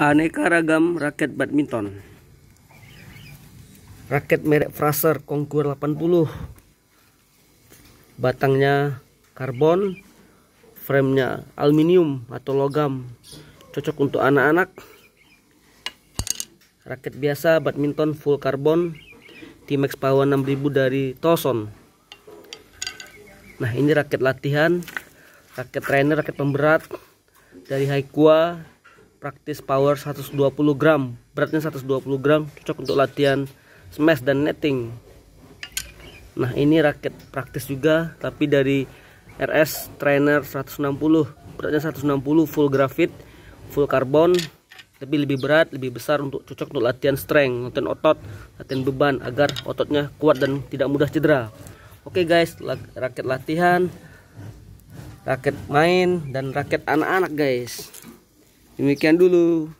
aneka ragam raket badminton raket merek Fraser Concours 80 batangnya karbon framenya aluminium atau logam cocok untuk anak-anak raket biasa badminton full karbon T-Max Power 6000 dari Toson nah ini raket latihan raket trainer raket pemberat dari Haikua praktis power 120 gram beratnya 120 gram cocok untuk latihan smash dan netting nah ini raket praktis juga tapi dari RS trainer 160 beratnya 160 full grafit full karbon tapi lebih berat lebih besar untuk cocok untuk latihan strength latihan otot latihan beban agar ototnya kuat dan tidak mudah cedera oke okay guys raket latihan raket main dan raket anak-anak guys Demikian dulu.